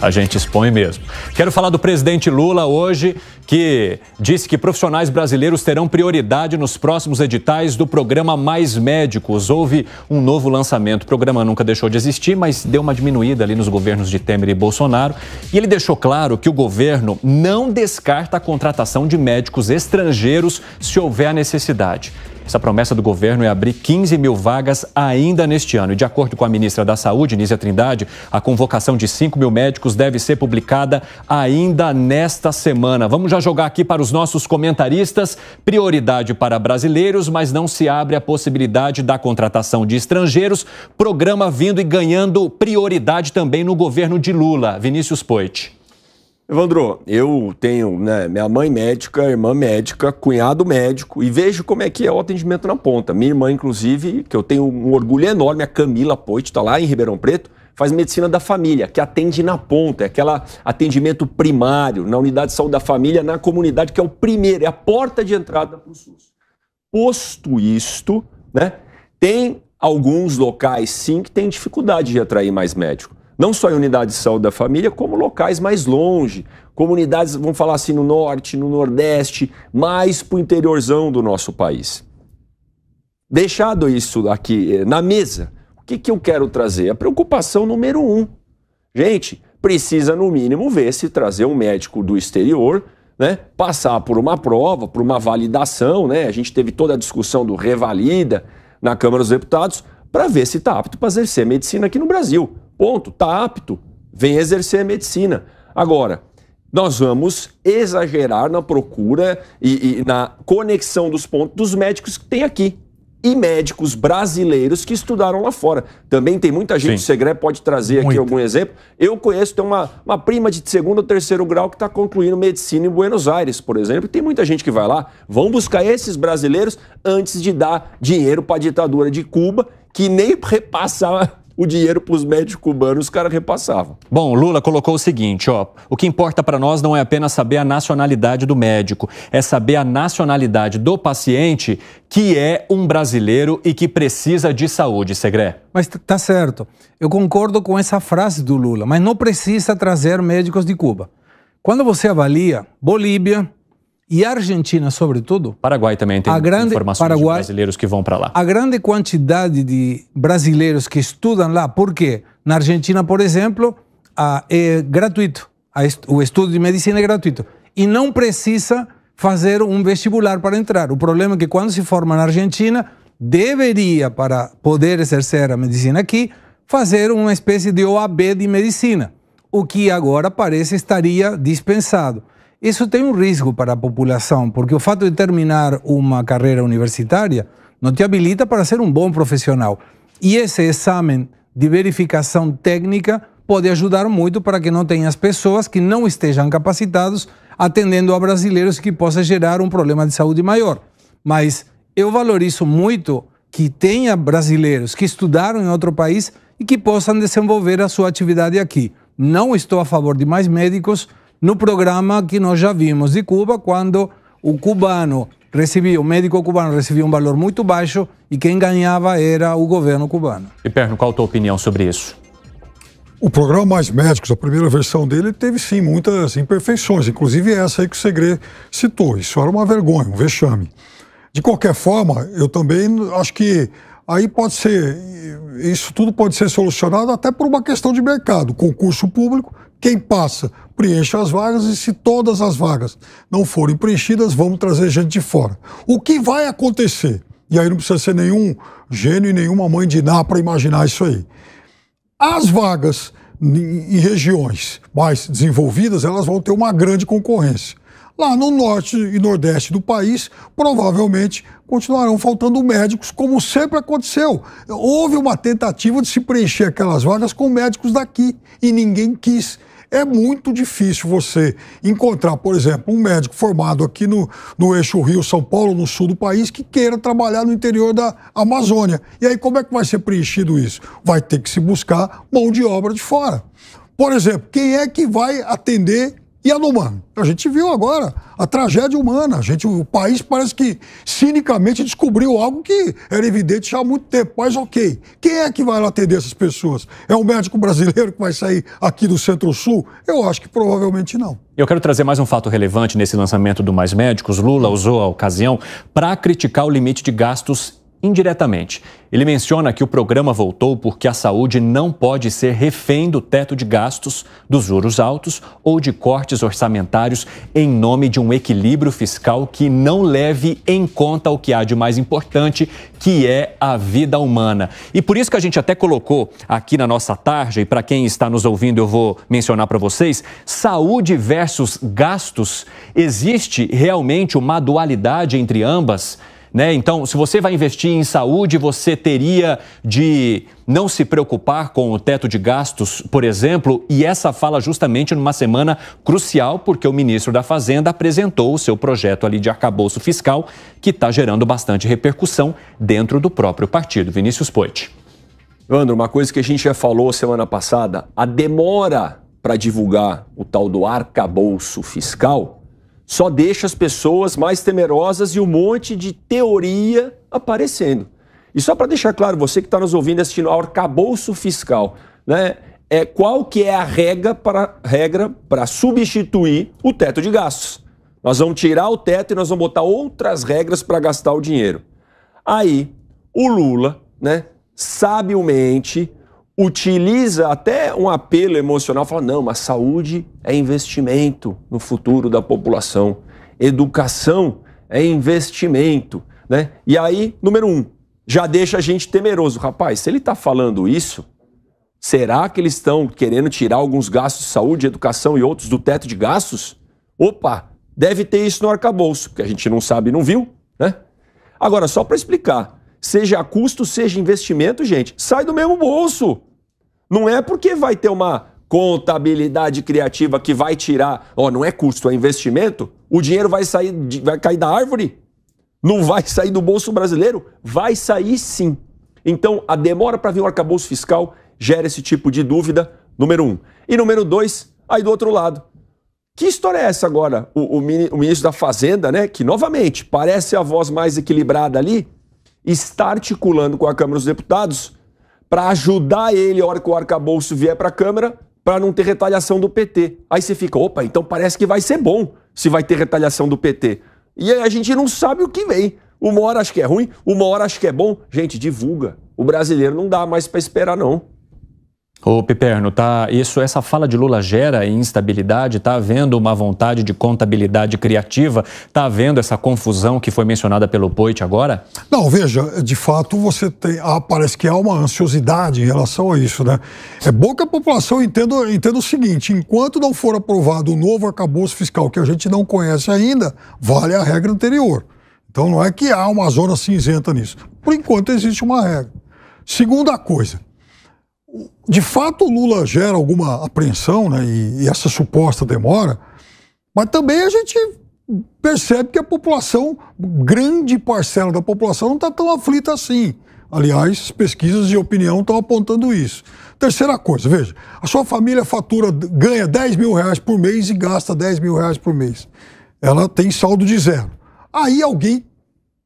a gente expõe mesmo. Quero falar do presidente Lula hoje, que disse que profissionais brasileiros terão prioridade nos próximos editais do programa Mais Médicos. Houve um novo lançamento. O programa nunca deixou de existir, mas deu uma diminuída ali nos governos de Temer e Bolsonaro. E ele deixou claro que o governo não descarta a contratação de médicos estrangeiros se houver a necessidade. Essa promessa do governo é abrir 15 mil vagas ainda neste ano. E de acordo com a ministra da Saúde, Nízia Trindade, a convocação de 5 mil médicos deve ser publicada ainda nesta semana. Vamos já jogar aqui para os nossos comentaristas. Prioridade para brasileiros, mas não se abre a possibilidade da contratação de estrangeiros. Programa vindo e ganhando prioridade também no governo de Lula. Vinícius Poit. Evandro, eu tenho né, minha mãe médica, irmã médica, cunhado médico e vejo como é que é o atendimento na ponta. Minha irmã, inclusive, que eu tenho um orgulho enorme, a Camila Poit, está lá em Ribeirão Preto, faz medicina da família, que atende na ponta, é aquele atendimento primário, na unidade de saúde da família, na comunidade, que é o primeiro, é a porta de entrada para o SUS. Posto isto, né, tem alguns locais, sim, que tem dificuldade de atrair mais médico não só em unidades de saúde da família, como locais mais longe, comunidades, vamos falar assim, no norte, no nordeste, mais para o interiorzão do nosso país. Deixado isso aqui eh, na mesa, o que, que eu quero trazer? A preocupação número um. Gente, precisa no mínimo ver se trazer um médico do exterior né, passar por uma prova, por uma validação, né? A gente teve toda a discussão do revalida na Câmara dos Deputados para ver se está apto para exercer medicina aqui no Brasil. Ponto, está apto, vem exercer a medicina. Agora, nós vamos exagerar na procura e, e, na conexão dos pontos dos médicos que tem aqui. E médicos brasileiros que estudaram lá fora. Também tem muita gente, Sim. o Segré pode trazer Muito. aqui algum exemplo. Eu conheço, tem uma, uma prima de segundo ou terceiro grau que está concluindo medicina em Buenos Aires, por exemplo. Tem muita gente que vai lá, vão buscar esses brasileiros antes de dar dinheiro para a ditadura de Cuba, que nem repassa o dinheiro para os médicos cubanos, os caras repassavam. Bom, Lula colocou o seguinte, ó, o que importa para nós não é apenas saber a nacionalidade do médico, é saber a nacionalidade do paciente que é um brasileiro e que precisa de saúde, Segré. Mas tá certo. Eu concordo com essa frase do Lula, mas não precisa trazer médicos de Cuba. Quando você avalia Bolívia, e Argentina, sobretudo. Paraguai também tem a grande, informações Paraguai, de brasileiros que vão para lá. A grande quantidade de brasileiros que estudam lá, porque na Argentina, por exemplo, a, é gratuito. A, o estudo de medicina é gratuito. E não precisa fazer um vestibular para entrar. O problema é que quando se forma na Argentina, deveria, para poder exercer a medicina aqui, fazer uma espécie de OAB de medicina, o que agora parece estaria dispensado. Isso tem um risco para a população, porque o fato de terminar uma carreira universitária não te habilita para ser um bom profissional. E esse exame de verificação técnica pode ajudar muito para que não tenhas pessoas que não estejam capacitadas atendendo a brasileiros que possa gerar um problema de saúde maior. Mas eu valorizo muito que tenha brasileiros que estudaram em outro país e que possam desenvolver a sua atividade aqui. Não estou a favor de mais médicos, no programa que nós já vimos de Cuba, quando o cubano recebia, o médico cubano recebia um valor muito baixo e quem ganhava era o governo cubano. E Perno, qual a tua opinião sobre isso? O programa Mais Médicos, a primeira versão dele, teve sim muitas imperfeições, inclusive essa aí que o Segre citou. Isso era uma vergonha, um vexame. De qualquer forma, eu também acho que aí pode ser, isso tudo pode ser solucionado até por uma questão de mercado, concurso público, quem passa preenche as vagas e se todas as vagas não forem preenchidas, vamos trazer gente de fora. O que vai acontecer? E aí não precisa ser nenhum gênio e nenhuma mãe de Iná para imaginar isso aí. As vagas em regiões mais desenvolvidas, elas vão ter uma grande concorrência. Lá no norte e nordeste do país, provavelmente continuarão faltando médicos, como sempre aconteceu. Houve uma tentativa de se preencher aquelas vagas com médicos daqui e ninguém quis. É muito difícil você encontrar, por exemplo, um médico formado aqui no, no eixo Rio-São Paulo, no sul do país, que queira trabalhar no interior da Amazônia. E aí, como é que vai ser preenchido isso? Vai ter que se buscar mão de obra de fora. Por exemplo, quem é que vai atender e a do humano. A gente viu agora a tragédia humana. A gente, o país parece que cinicamente descobriu algo que era evidente já há muito tempo. Mas ok, quem é que vai lá atender essas pessoas? É um médico brasileiro que vai sair aqui do Centro-Sul? Eu acho que provavelmente não. Eu quero trazer mais um fato relevante nesse lançamento do Mais Médicos. Lula usou a ocasião para criticar o limite de gastos indiretamente. Ele menciona que o programa voltou porque a saúde não pode ser refém do teto de gastos, dos juros altos ou de cortes orçamentários em nome de um equilíbrio fiscal que não leve em conta o que há de mais importante, que é a vida humana. E por isso que a gente até colocou aqui na nossa tarja, e para quem está nos ouvindo eu vou mencionar para vocês, saúde versus gastos. Existe realmente uma dualidade entre ambas? Né? Então, se você vai investir em saúde, você teria de não se preocupar com o teto de gastos, por exemplo, e essa fala justamente numa semana crucial, porque o ministro da Fazenda apresentou o seu projeto ali de arcabouço fiscal, que está gerando bastante repercussão dentro do próprio partido. Vinícius Poit. Andro, uma coisa que a gente já falou semana passada, a demora para divulgar o tal do arcabouço fiscal só deixa as pessoas mais temerosas e um monte de teoria aparecendo. E só para deixar claro, você que está nos ouvindo assistindo ao arcabouço fiscal, né? É qual que é a regra para regra para substituir o teto de gastos? Nós vamos tirar o teto e nós vamos botar outras regras para gastar o dinheiro. Aí, o Lula, né, sabiamente utiliza até um apelo emocional, fala: não, mas saúde é investimento no futuro da população, educação é investimento. Né? E aí, número um, já deixa a gente temeroso. Rapaz, se ele está falando isso, será que eles estão querendo tirar alguns gastos de saúde, educação e outros do teto de gastos? Opa, deve ter isso no arcabouço, que a gente não sabe e não viu, né? Agora, só para explicar, seja custo, seja investimento, gente, sai do mesmo bolso. Não é porque vai ter uma contabilidade criativa que vai tirar, ó, não é custo, é investimento, o dinheiro vai sair, vai cair da árvore? Não vai sair do bolso brasileiro? Vai sair sim. Então, a demora para vir o arcabouço fiscal gera esse tipo de dúvida, número um. E número dois, aí do outro lado. Que história é essa agora? O, o, o ministro da Fazenda, né, que novamente parece a voz mais equilibrada ali, está articulando com a Câmara dos Deputados para ajudar ele a hora que o arcabouço vier para a Câmara, para não ter retaliação do PT. Aí você fica, opa, então parece que vai ser bom se vai ter retaliação do PT. E aí a gente não sabe o que vem. Uma hora acho que é ruim, uma hora acho que é bom. Gente, divulga. O brasileiro não dá mais para esperar, não. Ô Piperno, tá, isso, essa fala de Lula gera instabilidade, está havendo uma vontade de contabilidade criativa, está havendo essa confusão que foi mencionada pelo Poit agora? Não, veja, de fato você tem, ah, parece que há uma ansiosidade em relação a isso, né? É bom que a população entenda, entenda o seguinte, enquanto não for aprovado o novo arcabouço fiscal que a gente não conhece ainda, vale a regra anterior. Então não é que há uma zona cinzenta nisso. Por enquanto existe uma regra. Segunda coisa, de fato, o Lula gera alguma apreensão né, e, e, essa suposta demora, mas também a gente percebe que a população, grande parcela da população, não está tão aflita assim. Aliás, pesquisas de opinião estão apontando isso. Terceira coisa, veja, a sua família fatura, ganha 10 mil reais por mês e gasta 10 mil reais por mês. Ela tem saldo de zero. Aí alguém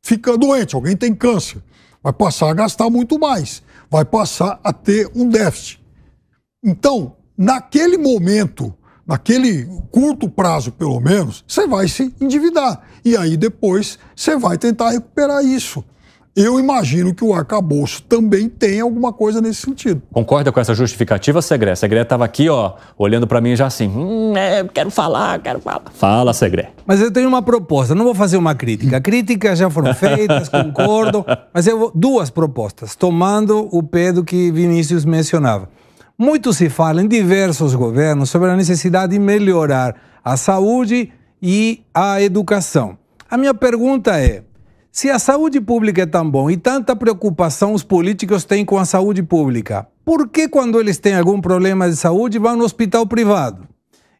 fica doente, alguém tem câncer, vai passar a gastar muito mais vai passar a ter um déficit. Então, naquele momento, naquele curto prazo pelo menos, você vai se endividar. E aí depois você vai tentar recuperar isso. Eu imagino que o arcabouço também tem alguma coisa nesse sentido. Concorda com essa justificativa, Segré? Segré estava aqui, ó, olhando para mim já assim, hum, é, quero falar, quero falar. Fala, Segré. Mas eu tenho uma proposta, não vou fazer uma crítica. Críticas já foram feitas, concordo, mas eu vou... duas propostas, tomando o Pedro que Vinícius mencionava. Muito se fala em diversos governos sobre a necessidade de melhorar a saúde e a educação. A minha pergunta é, se a saúde pública é tão bom e tanta preocupação os políticos têm com a saúde pública, por que quando eles têm algum problema de saúde vão no hospital privado?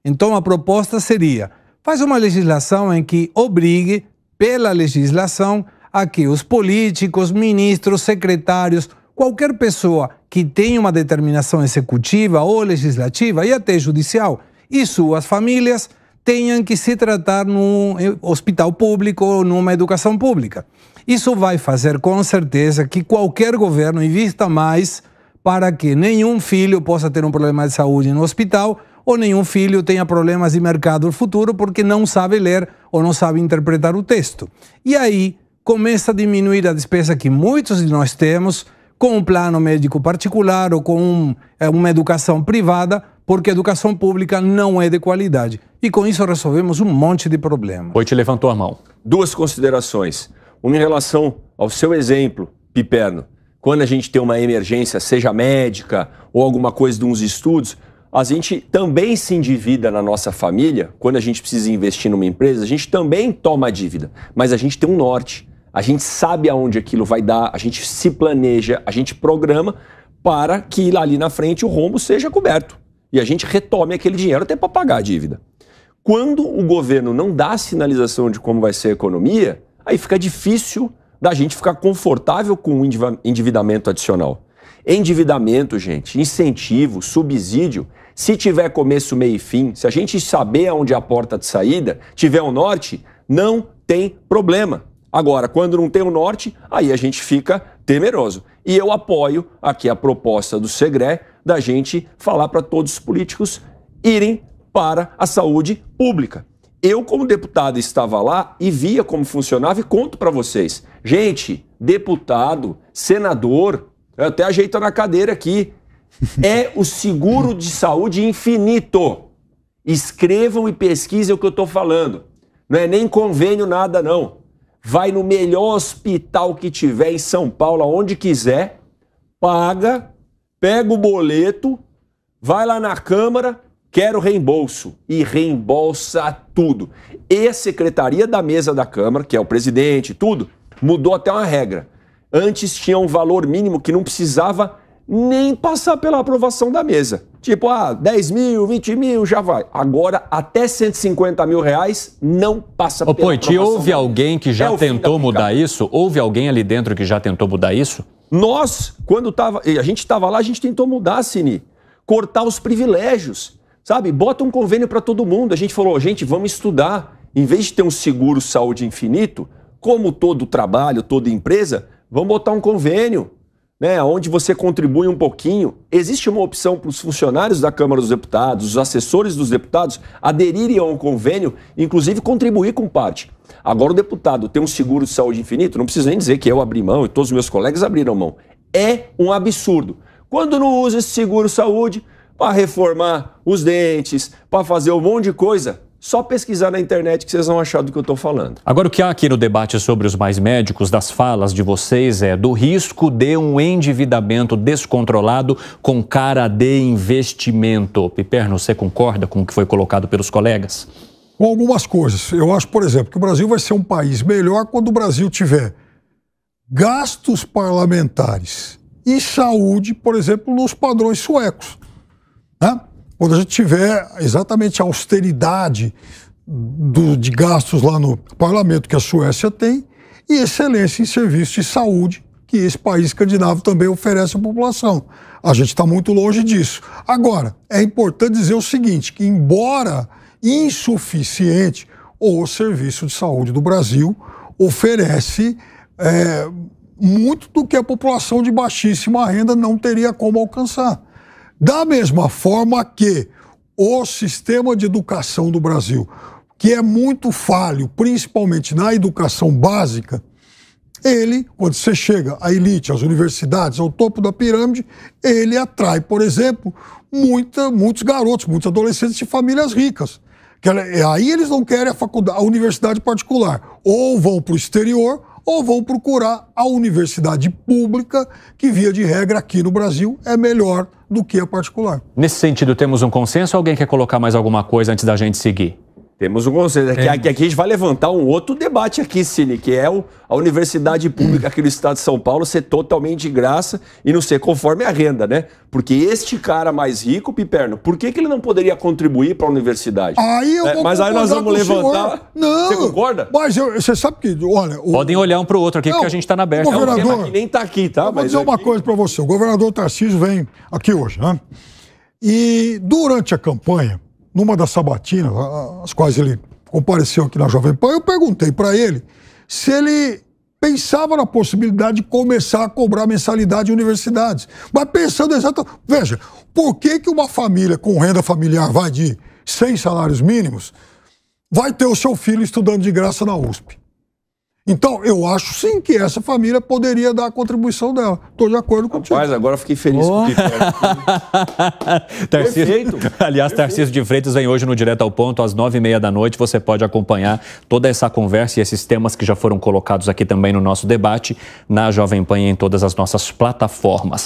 Então a proposta seria: faz uma legislação em que obrigue, pela legislação, a que os políticos, ministros, secretários, qualquer pessoa que tenha uma determinação executiva ou legislativa e até judicial e suas famílias tenham que se tratar num hospital público ou numa educação pública. Isso vai fazer com certeza que qualquer governo invista mais para que nenhum filho possa ter um problema de saúde no hospital ou nenhum filho tenha problemas de mercado no futuro porque não sabe ler ou não sabe interpretar o texto. E aí começa a diminuir a despesa que muitos de nós temos com um plano médico particular ou com um, é, uma educação privada porque a educação pública não é de qualidade. E com isso resolvemos um monte de problemas. Oi, te levantou a mão. Duas considerações. Uma em relação ao seu exemplo, Piperno. Quando a gente tem uma emergência, seja médica ou alguma coisa de uns estudos, a gente também se endivida na nossa família. Quando a gente precisa investir numa empresa, a gente também toma dívida, mas a gente tem um norte. A gente sabe aonde aquilo vai dar, a gente se planeja, a gente programa para que ali na frente o rombo seja coberto e a gente retome aquele dinheiro até para pagar a dívida. Quando o governo não dá sinalização de como vai ser a economia, aí fica difícil da gente ficar confortável com o endividamento adicional. Endividamento, gente, incentivo, subsídio, se tiver começo, meio e fim, se a gente saber aonde é a porta de saída, tiver o um norte, não tem problema. Agora, quando não tem o um norte, aí a gente fica temeroso. E eu apoio aqui a proposta do Segre da gente falar para todos os políticos irem para a saúde pública. Eu, como deputado, estava lá e via como funcionava e conto para vocês. Gente, deputado, senador, eu até ajeito na cadeira aqui, é o seguro de saúde infinito. Escrevam e pesquisem o que eu estou falando. Não é nem convênio, nada, não. Vai no melhor hospital que tiver em São Paulo, onde quiser, paga pega o boleto, vai lá na Câmara, quero reembolso. E reembolsa tudo. E a secretaria da mesa da Câmara, que é o presidente, tudo, mudou até uma regra. Antes tinha um valor mínimo que não precisava nem passar pela aprovação da mesa. Tipo, ah, 10 mil, 20 mil, já vai. Agora, até 150 mil reais não passa Ô, pela Poit, aprovação. Houve alguém que já é tentou mudar isso? Houve alguém ali dentro que já tentou mudar isso? Nós, quando tava, a gente estava lá, a gente tentou mudar, Cine, cortar os privilégios, sabe? Bota um convênio para todo mundo. A gente falou, gente, vamos estudar. Em vez de ter um seguro saúde infinito, como todo trabalho, toda empresa, vamos botar um convênio né, onde você contribui um pouquinho, existe uma opção para os funcionários da Câmara dos Deputados, os assessores dos deputados, aderirem a um convênio, inclusive contribuir com parte. Agora, o deputado tem um seguro de saúde infinito, não precisa nem dizer que eu abri mão e todos os meus colegas abriram mão. É um absurdo. Quando não usa esse seguro saúde para reformar os dentes, para fazer um monte de coisa, só pesquisar na internet que vocês vão achar do que eu estou falando. Agora, o que há aqui no debate sobre os mais médicos, das falas de vocês, é do risco de um endividamento descontrolado com cara de investimento. Piperno, você concorda com o que foi colocado pelos colegas? Com algumas coisas. Eu acho, por exemplo, que o Brasil vai ser um país melhor quando o Brasil tiver gastos parlamentares e saúde, por exemplo, nos padrões suecos. Né? Quando a gente tiver exatamente a austeridade do, de gastos lá no parlamento que a Suécia tem e excelência em serviço de saúde que esse país escandinavo também oferece à população. A gente está muito longe disso. Agora, é importante dizer o seguinte, que embora insuficiente, o serviço de saúde do Brasil oferece é, muito do que a população de baixíssima renda não teria como alcançar. Da mesma forma que o sistema de educação do Brasil, que é muito falho, principalmente na educação básica, ele, quando você chega à elite, às universidades, ao topo da pirâmide, ele atrai, por exemplo, muita, muitos garotos, muitos adolescentes de famílias ricas. Que aí eles não querem a faculdade, a universidade particular. Ou vão para o exterior, ou vão procurar a universidade pública, que via de regra aqui no Brasil é melhor do que a particular. Nesse sentido, temos um consenso ou alguém quer colocar mais alguma coisa antes da gente seguir? Temos um conselho. É que, é. aqui, aqui a gente vai levantar um outro debate aqui, Cine, que é o, a universidade pública aqui do estado de São Paulo ser totalmente de graça e não ser conforme a renda, né? Porque este cara mais rico, Piperno, por que, que ele não poderia contribuir para a universidade? Aí eu é, Mas aí nós vamos levantar. Não. Você concorda? Mas eu, você sabe que, olha. O... Podem olhar um para o outro aqui, não, porque a gente está na aberta. O governador. Não, nem está aqui, tá? Eu vou mas dizer aqui... uma coisa para você. O governador Tarcísio vem aqui hoje, né? E durante a campanha, numa das sabatinas, as quais ele compareceu aqui na Jovem Pan, eu perguntei para ele se ele pensava na possibilidade de começar a cobrar mensalidade em universidades. Mas pensando exatamente. Veja, por que, que uma família com renda familiar vai de 100 salários mínimos vai ter o seu filho estudando de graça na USP? Então, eu acho sim que essa família poderia dar a contribuição dela. Estou de acordo com Mas agora fiquei feliz oh. com o Tarcísio, Aliás, Tarcísio de Freitas vem hoje no Direto ao Ponto, às nove e meia da noite. Você pode acompanhar toda essa conversa e esses temas que já foram colocados aqui também no nosso debate na Jovem Pan e em todas as nossas plataformas.